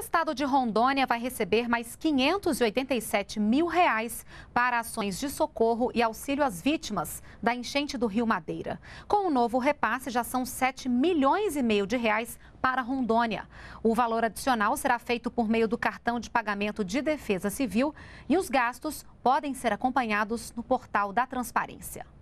estado de Rondônia vai receber mais 587 mil reais para ações de socorro e auxílio às vítimas da enchente do Rio Madeira. Com o novo repasse, já são 7 milhões e meio de reais para Rondônia. O valor adicional será feito por meio do cartão de pagamento de defesa civil e os gastos podem ser acompanhados no portal da transparência.